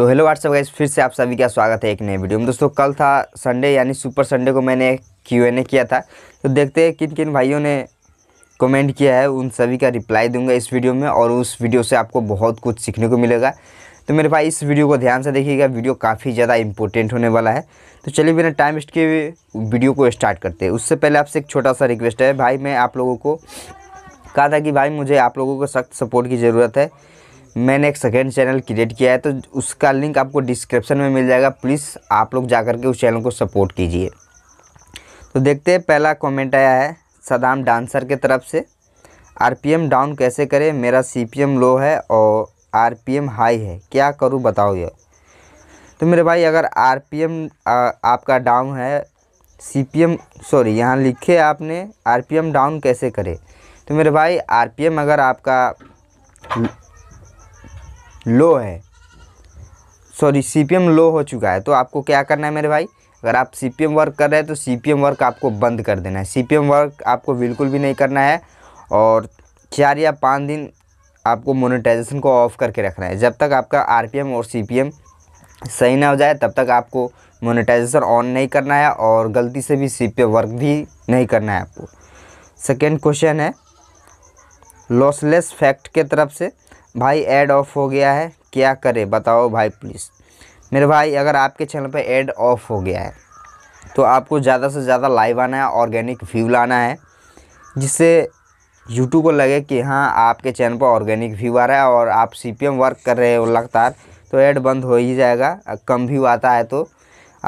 तो hello what's up guys फिर से आप सभी का स्वागत है एक नए वीडियो में दोस्तों कल था संडे यानी सुपर संडे को मैंने क्यू एन ए किया था तो देखते हैं किन किन भाइयों ने कमेंट किया है उन सभी का रिप्लाई दूंगा इस वीडियो में और उस वीडियो से आपको बहुत कुछ सीखने को मिलेगा तो मेरे भाई इस वीडियो को ध्यान से देखिएगा वीडियो काफ़ी ज़्यादा इंपॉर्टेंट होने वाला है तो चलिए बिना टाइम वेस्ट के वीडियो को स्टार्ट करते हैं उससे पहले आपसे एक छोटा सा रिक्वेस्ट है भाई मैं आप लोगों को कहा था कि भाई मुझे आप लोगों को सख्त सपोर्ट की ज़रूरत है मैंने एक सेकेंड चैनल क्रिएट किया है तो उसका लिंक आपको डिस्क्रिप्शन में मिल जाएगा प्लीज़ आप लोग जा के उस चैनल को सपोर्ट कीजिए तो देखते हैं पहला कमेंट आया है सदाम डांसर के तरफ से आरपीएम डाउन कैसे करें मेरा सीपीएम लो है और आरपीएम हाई है क्या करूं ये तो मेरे भाई अगर आरपीएम आपका डाउन है सीपीएम सॉरी यहाँ लिखे आपने आरपीएम डाउन कैसे करें तो मेरे भाई आरपीएम अगर आपका लो है सॉरी सी लो हो चुका है तो आपको क्या करना है मेरे भाई अगर आप सी वर्क कर रहे हैं तो सी वर्क आपको बंद कर देना है सी वर्क आपको बिल्कुल भी नहीं करना है और चार या पाँच दिन आपको मोनेटाइजेशन को ऑफ करके रखना है जब तक आपका एम और एम सही ना हो जाए तब तक आपको मोनेटाइजेशन ऑन नहीं करना है और गलती से भी एम वर्क भी नहीं करना है आपको सेकेंड क्वेश्चन है लॉसलेस फैक्ट के तरफ से भाई ऐड ऑफ हो गया है क्या करें बताओ भाई प्लीज़ मेरे भाई अगर आपके चैनल पे ऐड ऑफ हो गया है तो आपको ज़्यादा से ज़्यादा लाइव आना है ऑर्गेनिक व्यू लाना है जिससे यूट्यूब को लगे कि हाँ आपके चैनल पर ऑर्गेनिक व्यू आ रहा है और आप सी वर्क कर रहे हो लगातार तो ऐड बंद हो ही जाएगा कम व्यू आता है तो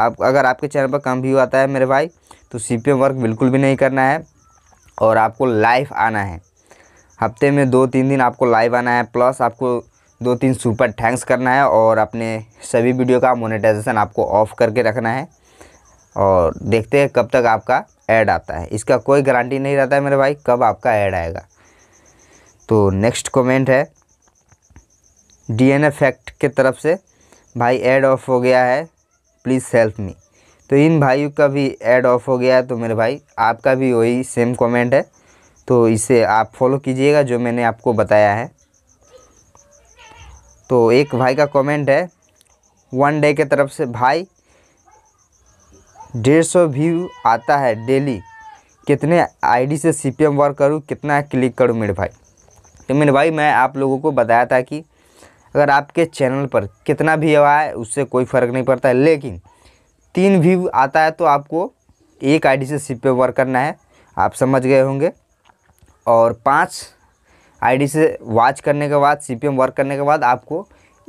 आप अगर आपके चैनल पर कम व्यू आता है मेरे भाई तो सी वर्क बिल्कुल भी नहीं करना है और आपको लाइव आना है हफ्ते में दो तीन दिन आपको लाइव आना है प्लस आपको दो तीन सुपर थैंक्स करना है और अपने सभी वीडियो का मोनेटाइजेशन आपको ऑफ़ करके रखना है और देखते हैं कब तक आपका ऐड आता है इसका कोई गारंटी नहीं रहता है मेरे भाई कब आपका ऐड आएगा तो नेक्स्ट कमेंट है डी एन फैक्ट के तरफ से भाई ऐड ऑफ हो गया है प्लीज़ हेल्प मी तो इन भाइयों का भी ऐड ऑफ हो गया है तो मेरे भाई आपका भी वही सेम कमेंट है तो इसे आप फॉलो कीजिएगा जो मैंने आपको बताया है तो एक भाई का कमेंट है वन डे के तरफ से भाई डेढ़ सौ व्यू आता है डेली कितने आईडी से सीपीएम वर्क करूँ कितना क्लिक करूँ मेरे भाई तो मेरे भाई मैं आप लोगों को बताया था कि अगर आपके चैनल पर कितना भी आए उससे कोई फ़र्क नहीं पड़ता है लेकिन तीन व्यू आता है तो आपको एक आईडी से सीपीएम वर्क करना है आप समझ गए होंगे और पाँच आईडी से वॉच करने के बाद सीपीएम वर्क करने के बाद आपको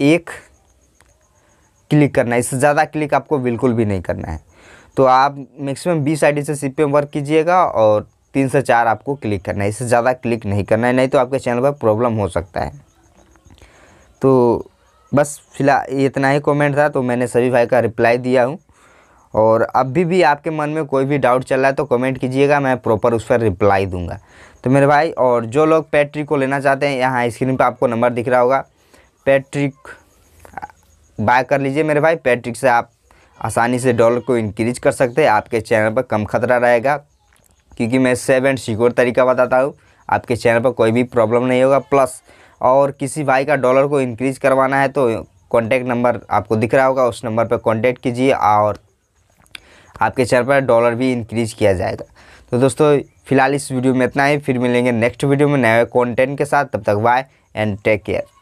एक क्लिक करना है इससे ज़्यादा क्लिक आपको बिल्कुल भी नहीं करना है तो आप मैक्सिमम बीस आईडी से सीपीएम वर्क कीजिएगा और तीन से चार आपको क्लिक करना है इससे ज़्यादा क्लिक नहीं करना है नहीं तो आपके चैनल पर प्रॉब्लम हो सकता है तो बस फिलहाल इतना ही कमेंट था तो मैंने सभी भाई का रिप्लाई दिया हूँ और अभी भी आपके मन में कोई भी डाउट चल रहा है तो कमेंट कीजिएगा मैं प्रॉपर उस पर रिप्लाई दूंगा तो मेरे भाई और जो लोग पैट्रिक को लेना चाहते हैं यहाँ स्क्रीन पर आपको नंबर दिख रहा होगा पैट्रिक बाय कर लीजिए मेरे भाई पैट्रिक से आप आसानी से डॉलर को इंक्रीज कर सकते हैं आपके चैनल पर कम खतरा रहेगा क्योंकि मैं सेव एंड सिक्योर तरीका बताता हूँ आपके चैनल पर कोई भी प्रॉब्लम नहीं होगा प्लस और किसी भाई का डॉलर को इंक्रीज करवाना है तो कॉन्टैक्ट नंबर आपको दिख रहा होगा उस नंबर पर कॉन्टैक्ट कीजिए और आपके चैनल पर डॉलर भी इंक्रीज किया जाएगा तो दोस्तों फिलहाल इस वीडियो में इतना ही फिर मिलेंगे नेक्स्ट वीडियो में नए कॉन्टेंट के साथ तब तक बाय एंड टेक केयर